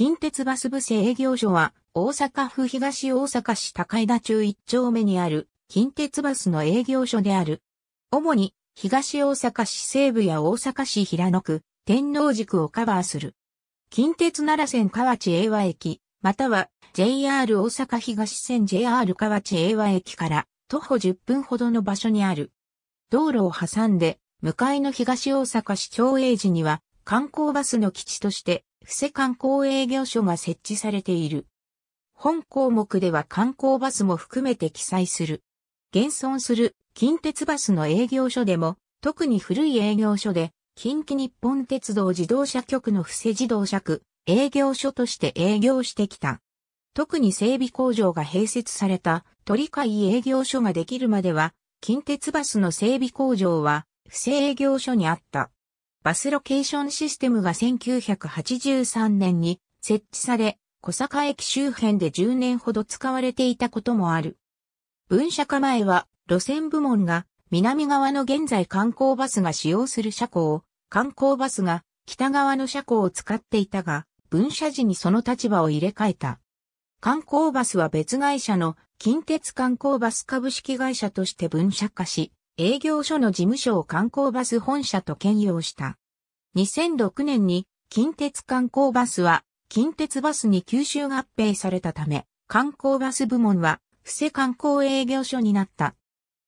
近鉄バス部制営業所は、大阪府東大阪市高枝中1丁目にある、近鉄バスの営業所である。主に、東大阪市西部や大阪市平野区、天王寺区をカバーする。近鉄奈良線河内英和駅、または JR 大阪東線 JR 河内英和駅から徒歩10分ほどの場所にある。道路を挟んで、向かいの東大阪市町営寺には観光バスの基地として布施観光営業所が設置されている。本項目では観光バスも含めて記載する。現存する近鉄バスの営業所でも、特に古い営業所で、近畿日本鉄道自動車局の布施自動車区、営業所として営業してきた。特に整備工場が併設された鳥海営業所ができるまでは、近鉄バスの整備工場は、不正営業所にあった。バスロケーションシステムが1983年に設置され、小坂駅周辺で10年ほど使われていたこともある。分社化前は路線部門が南側の現在観光バスが使用する車庫を、観光バスが北側の車庫を使っていたが、分社時にその立場を入れ替えた。観光バスは別会社の近鉄観光バス株式会社として分社化し、営業所の事務所を観光バス本社と兼用した。2006年に近鉄観光バスは近鉄バスに吸収合併されたため、観光バス部門は布施観光営業所になった。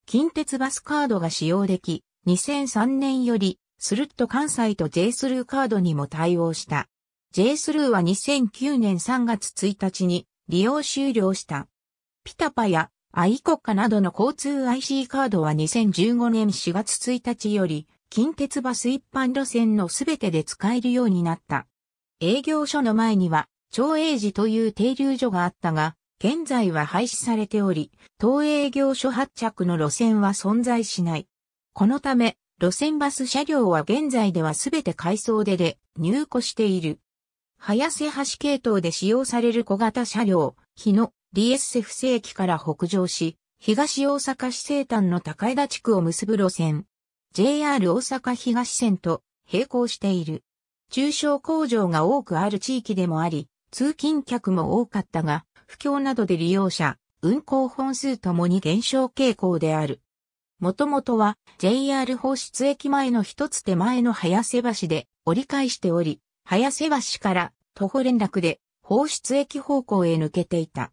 近鉄バスカードが使用でき、2003年よりスルッと関西と J スルーカードにも対応した。J スルーは2009年3月1日に利用終了した。ピタパやアイコカなどの交通 IC カードは2015年4月1日より、近鉄バス一般路線のすべてで使えるようになった。営業所の前には、長栄寺という停留所があったが、現在は廃止されており、東営業所発着の路線は存在しない。このため、路線バス車両は現在ではすべて改装でで入庫している。早瀬橋系統で使用される小型車両、日野、リエッセ紀駅から北上し、東大阪市西端の高枝地区を結ぶ路線。JR 大阪東線と並行している。中小工場が多くある地域でもあり、通勤客も多かったが、不況などで利用者、運行本数ともに減少傾向である。もともとは JR 放出駅前の一つ手前の早瀬橋で折り返しており、早瀬橋から徒歩連絡で放出駅方向へ抜けていた。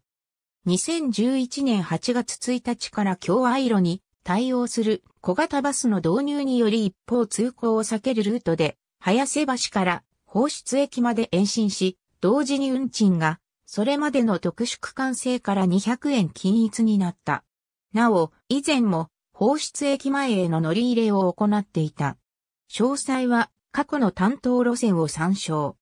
2011年8月1日から京アイロに対応する小型バスの導入により一方通行を避けるルートで、早瀬橋から放出駅まで延伸し、同時に運賃が、それまでの特殊区間制から200円均一になった。なお、以前も放出駅前への乗り入れを行っていた。詳細は過去の担当路線を参照。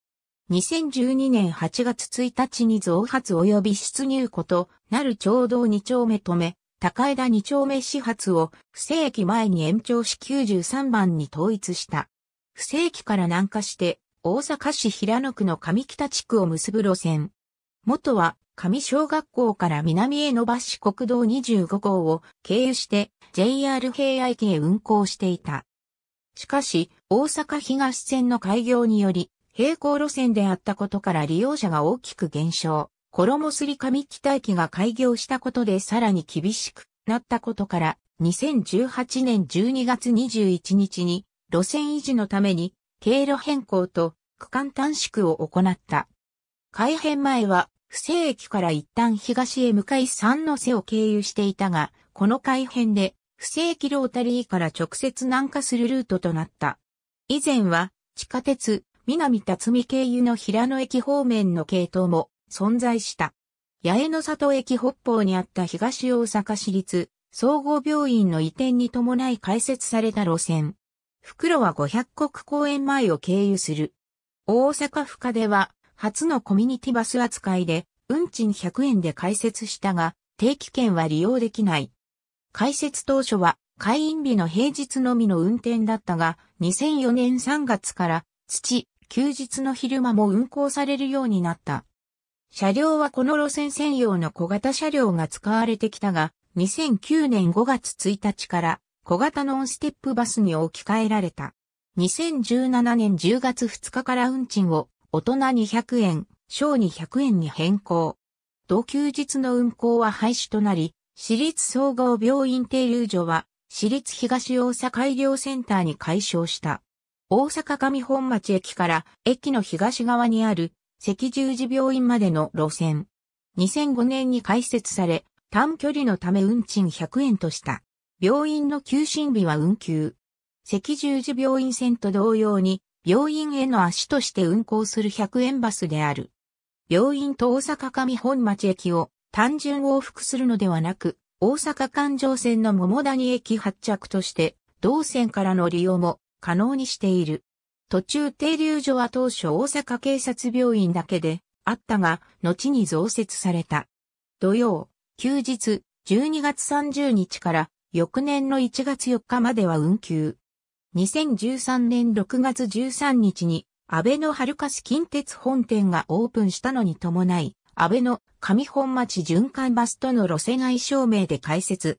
2012年8月1日に増発及び出入庫となる町道2丁目止め、高枝2丁目始発を不正駅前に延長し93番に統一した。不正駅から南下して大阪市平野区の上北地区を結ぶ路線。元は上小学校から南へ伸ばし国道25号を経由して JR 平野駅へ運行していた。しかし、大阪東線の開業により、平行路線であったことから利用者が大きく減少、衣すり紙機体機が開業したことでさらに厳しくなったことから、2018年12月21日に路線維持のために経路変更と区間短縮を行った。改編前は、不正駅から一旦東へ向かい三の瀬を経由していたが、この改編で、不正駅ロータリーから直接南下するルートとなった。以前は、地下鉄、南辰巳経由の平野駅方面の系統も存在した。八重の里駅北方にあった東大阪市立総合病院の移転に伴い開設された路線。袋は五百国公園前を経由する。大阪府下では初のコミュニティバス扱いで運賃100円で開設したが定期券は利用できない。開設当初は会員日の平日のみの運転だったが2004年3月から土、休日の昼間も運行されるようになった。車両はこの路線専用の小型車両が使われてきたが、2009年5月1日から小型ノンステップバスに置き換えられた。2017年10月2日から運賃を大人200円、小200円に変更。同休日の運行は廃止となり、私立総合病院停留所は、私立東大阪医療センターに解消した。大阪上本町駅から駅の東側にある赤十字病院までの路線。2005年に開設され、短距離のため運賃100円とした。病院の休診日は運休。赤十字病院線と同様に、病院への足として運行する100円バスである。病院と大阪上本町駅を単純往復するのではなく、大阪環状線の桃谷駅発着として、同線からの利用も可能にしている。途中停留所は当初大阪警察病院だけであったが、後に増設された。土曜、休日、12月30日から翌年の1月4日までは運休。2013年6月13日に、安倍の春香市近鉄本店がオープンしたのに伴い、安倍の上本町循環バスとの路線外証明で開設。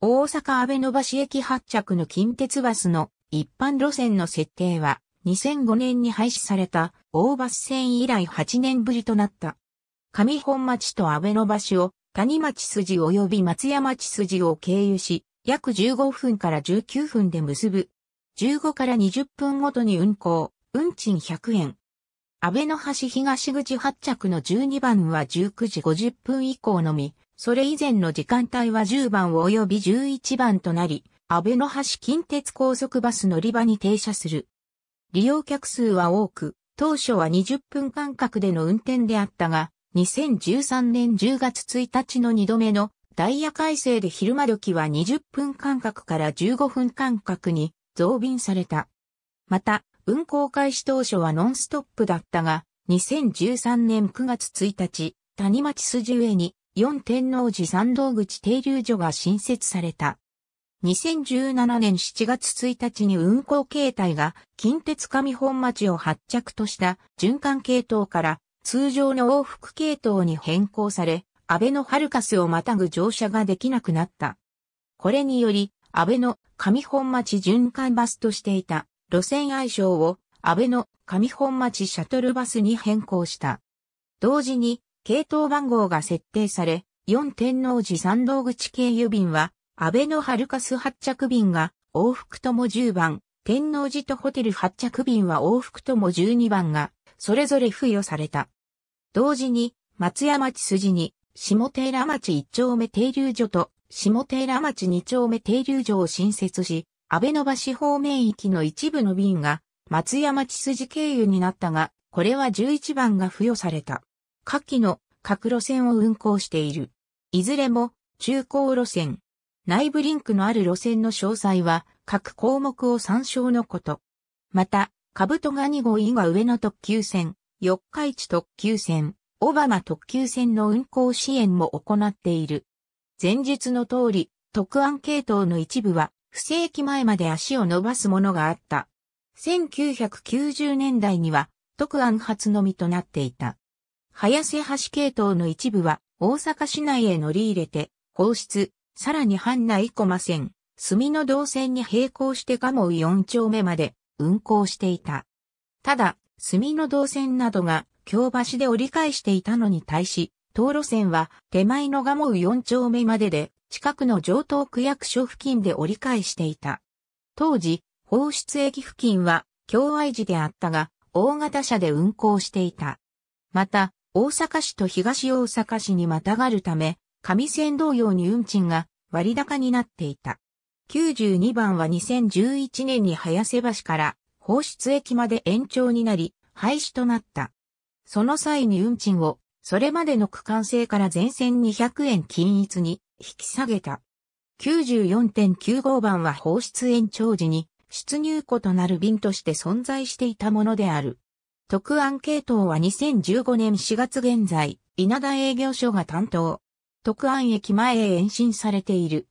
大阪安倍の橋駅発着の近鉄バスの一般路線の設定は2005年に廃止された大バス線以来8年ぶりとなった。上本町と阿部の橋を谷町筋及び松山町筋を経由し、約15分から19分で結ぶ。15から20分ごとに運行、運賃100円。安倍の橋東口発着の12番は19時50分以降のみ、それ以前の時間帯は10番及び11番となり、安倍の橋近鉄高速バス乗り場に停車する。利用客数は多く、当初は20分間隔での運転であったが、2013年10月1日の2度目のダイヤ改正で昼間時は20分間隔から15分間隔に増便された。また、運行開始当初はノンストップだったが、2013年9月1日、谷町筋上に四天王寺参道口停留所が新設された。2017年7月1日に運行形態が近鉄上本町を発着とした循環系統から通常の往復系統に変更され、安倍のハルカスをまたぐ乗車ができなくなった。これにより、安倍の上本町循環バスとしていた路線愛称を安倍の上本町シャトルバスに変更した。同時に、系統番号が設定され、4天王寺三道口経由便は安倍のハルカス発着便が往復とも10番、天王寺とホテル発着便は往復とも12番が、それぞれ付与された。同時に、松屋町筋に、下寺町一丁目停留所と、下寺町二丁目停留所を新設し、安倍の橋方面域の一部の便が、松屋町筋経由になったが、これは11番が付与された。下記の各路線を運行している。いずれも、中高路線、内部リンクのある路線の詳細は各項目を参照のこと。また、カブトガニ号以外上の特急線、四日市特急線、オバマ特急線の運行支援も行っている。前述の通り、特案系統の一部は、不正規前まで足を伸ばすものがあった。1990年代には、特案初のみとなっていた。早瀬橋系統の一部は、大阪市内へ乗り入れて、放出、さらに阪イコマ線、墨の動線に並行してモウ4丁目まで運行していた。ただ、墨の動線などが京橋で折り返していたのに対し、東路線は手前のモウ4丁目までで、近くの上東区役所付近で折り返していた。当時、放出駅付近は京愛寺であったが、大型車で運行していた。また、大阪市と東大阪市にまたがるため、紙線同様に運賃が割高になっていた。92番は2011年に早瀬橋から放出駅まで延長になり、廃止となった。その際に運賃を、それまでの区間制から全線200円均一に引き下げた。94.95番は放出延長時に出入庫となる便として存在していたものである。特案系統は2015年4月現在、稲田営業所が担当。特安駅前へ延伸されている。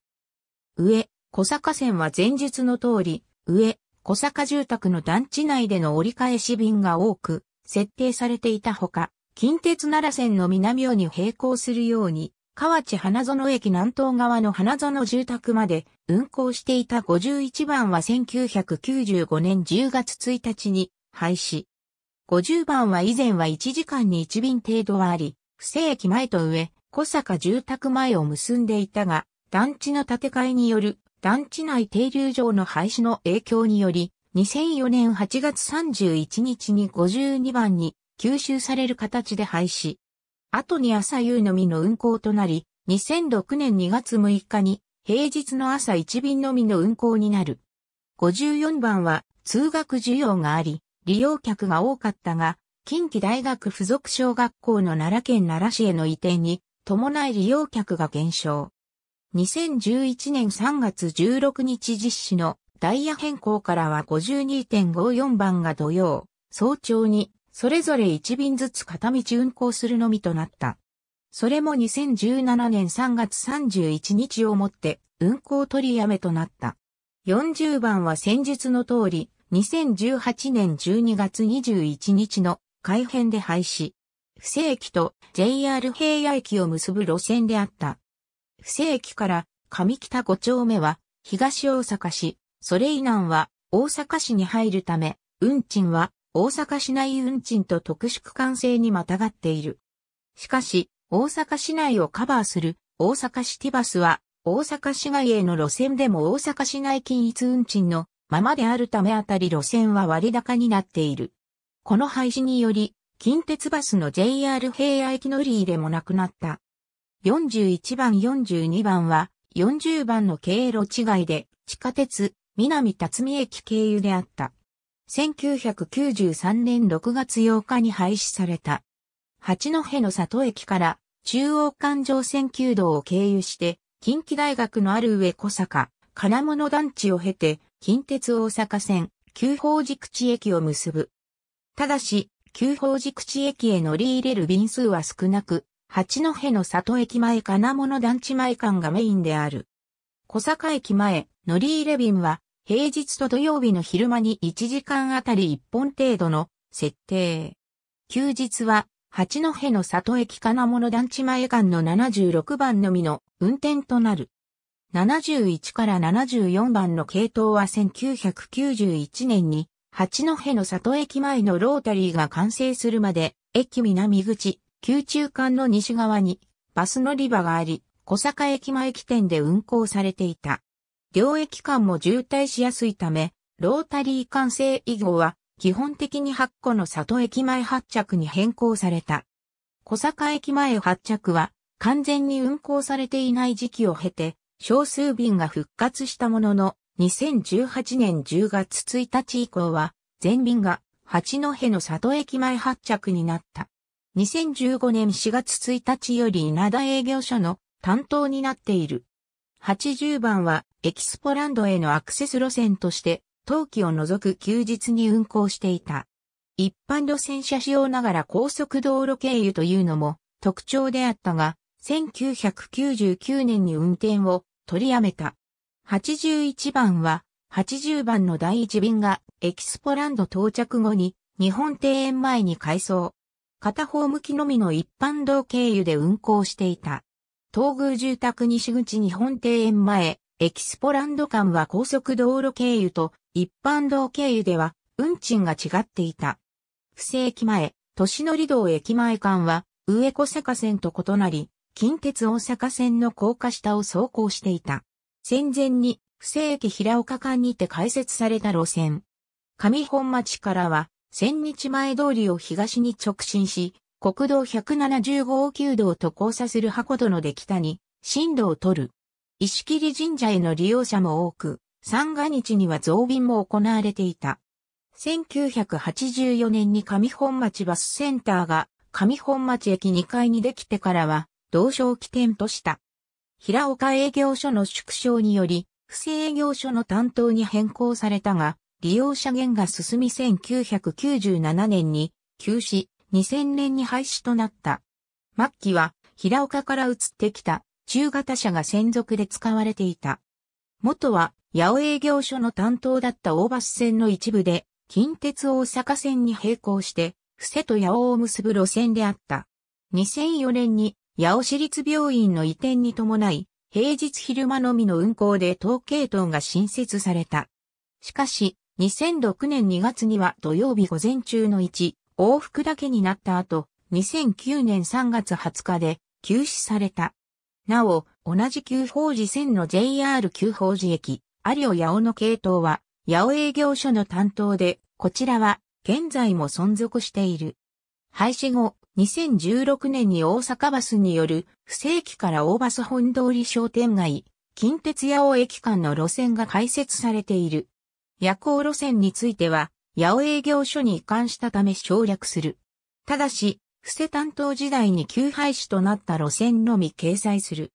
上、小坂線は前述の通り、上、小坂住宅の団地内での折り返し便が多く、設定されていたほか、近鉄奈良線の南尾に並行するように、河内花園駅南東側の花園住宅まで運行していた51番は1995年10月1日に廃止。50番は以前は1時間に1便程度はあり、不正駅前と上、小坂住宅前を結んでいたが、団地の建て替えによる団地内停留場の廃止の影響により、2004年8月31日に52番に吸収される形で廃止。後に朝夕のみの運行となり、2006年2月6日に平日の朝1便のみの運行になる。54番は通学需要があり、利用客が多かったが、近畿大学附属小学校の奈良県奈良市への移転に伴い利用客が減少。2011年3月16日実施のダイヤ変更からは52.54番が土曜、早朝にそれぞれ1便ずつ片道運行するのみとなった。それも2017年3月31日をもって運行取りやめとなった。40番は先日の通り、2018年12月21日の改編で廃止。布施駅と JR 平野駅を結ぶ路線であった。布施駅から上北五丁目は東大阪市、それ以南は大阪市に入るため、運賃は大阪市内運賃と特殊区間制にまたがっている。しかし、大阪市内をカバーする大阪市ティバスは、大阪市外への路線でも大阪市内均一運賃のままであるためあたり路線は割高になっている。この廃止により、近鉄バスの JR 平野駅乗り入れもなくなった。41番42番は40番の経路違いで地下鉄南辰巳駅経由であった。1993年6月8日に廃止された。八戸の里駅から中央環状線旧道を経由して近畿大学のある上小坂、金物団地を経て近鉄大阪線旧宝寺口駅を結ぶ。ただし、旧宝寺口駅へ乗り入れる便数は少なく、八戸の里駅前金物団地前間がメインである。小坂駅前、乗り入れ便は、平日と土曜日の昼間に1時間あたり1本程度の設定。休日は、八戸の里駅金物団地前間の76番のみの運転となる。71から74番の系統は1991年に八戸の里駅前のロータリーが完成するまで、駅南口、宮中間の西側に、バス乗り場があり、小坂駅前起点で運行されていた。両駅間も渋滞しやすいため、ロータリー完成以後は、基本的に8個の里駅前発着に変更された。小坂駅前発着は、完全に運行されていない時期を経て、少数便が復活したものの、2018年10月1日以降は、全便が八戸の里駅前発着になった。2015年4月1日より稲田営業所の担当になっている。80番はエキスポランドへのアクセス路線として冬季を除く休日に運行していた。一般路線車使用ながら高速道路経由というのも特徴であったが、1999年に運転を取りやめた。81番は、80番の第1便がエキスポランド到着後に日本庭園前に改装。片方向きのみの一般道経由で運行していた。東宮住宅西口日本庭園前、エキスポランド間は高速道路経由と一般道経由では運賃が違っていた。不正駅前、都市乗り道駅前間は上小坂線と異なり、近鉄大阪線の高架下を走行していた。戦前に、不正駅平岡間にて開設された路線。上本町からは、千日前通りを東に直進し、国道170号旧道と交差する箱戸の出たに、進路を取る。石切神社への利用者も多く、三が日には増便も行われていた。1984年に上本町バスセンターが上本町駅2階にできてからは、同省起点とした。平岡営業所の縮小により、不正営業所の担当に変更されたが、利用者減が進み1997年に休止、2000年に廃止となった。末期は平岡から移ってきた中型車が専属で使われていた。元は八尾営業所の担当だった大橋線の一部で、近鉄大阪線に並行して、伏せと八尾を結ぶ路線であった。2004年に八尾市立病院の移転に伴い、平日昼間のみの運行で統系統が新設された。しかし、2006年2月には土曜日午前中の1、往復だけになった後、2009年3月20日で休止された。なお、同じ旧法寺線の JR 旧法寺駅、有尾八尾の系統は、八尾営業所の担当で、こちらは現在も存続している。廃止後、2016年に大阪バスによる不正規から大バス本通り商店街、近鉄八尾駅間の路線が開設されている。夜行路線については、八尾営業所に移管したため省略する。ただし、不正担当時代に旧廃止となった路線のみ掲載する。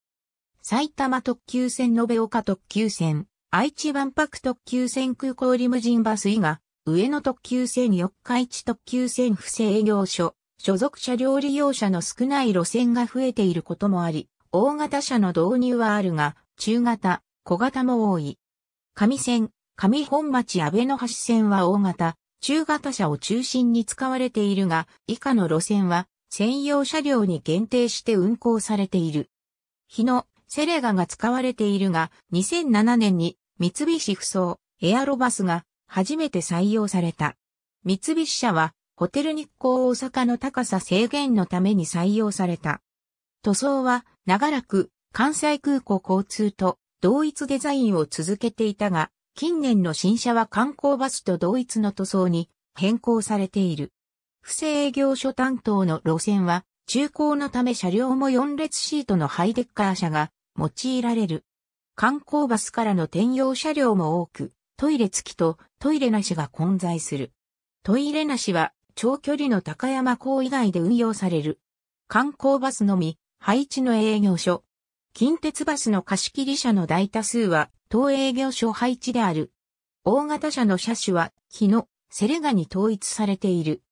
埼玉特急線延岡特急線、愛知万博特急線空港リムジンバス以外、上野特急線四日市特急線不正営業所、所属車両利用者の少ない路線が増えていることもあり、大型車の導入はあるが、中型、小型も多い。上線、上本町安倍の橋線は大型、中型車を中心に使われているが、以下の路線は専用車両に限定して運行されている。日野、セレガが使われているが、2007年に三菱不装、エアロバスが初めて採用された。三菱車はホテル日光大阪の高さ制限のために採用された。塗装は長らく関西空港交通と同一デザインを続けていたが、近年の新車は観光バスと同一の塗装に変更されている。不正営業所担当の路線は、中高のため車両も4列シートのハイデッカー車が用いられる。観光バスからの転用車両も多く、トイレ付きとトイレなしが混在する。トイレなしは長距離の高山港以外で運用される。観光バスのみ、配置の営業所。近鉄バスの貸切車の大多数は、当営業所配置である。大型車の車種は、日野、セレガに統一されている。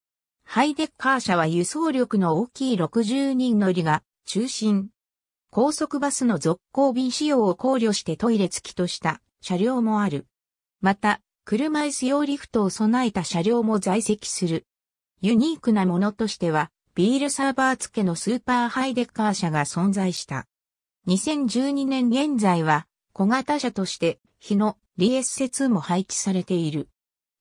ハイデッカー車は輸送力の大きい60人乗りが中心。高速バスの続行便使用を考慮してトイレ付きとした車両もある。また、車椅子用リフトを備えた車両も在籍する。ユニークなものとしては、ビールサーバー付けのスーパーハイデッカー車が存在した。2012年現在は、小型車として、日のエッセ2も配置されている。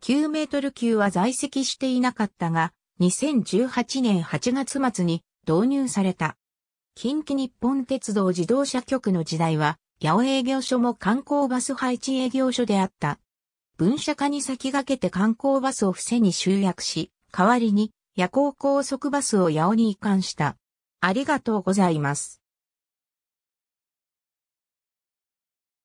9メートル級は在籍していなかったが、2018年8月末に導入された。近畿日本鉄道自動車局の時代は、八尾営業所も観光バス配置営業所であった。分社化に先駆けて観光バスを伏せに集約し、代わりに夜行高速バスを八尾に移管した。ありがとうございます。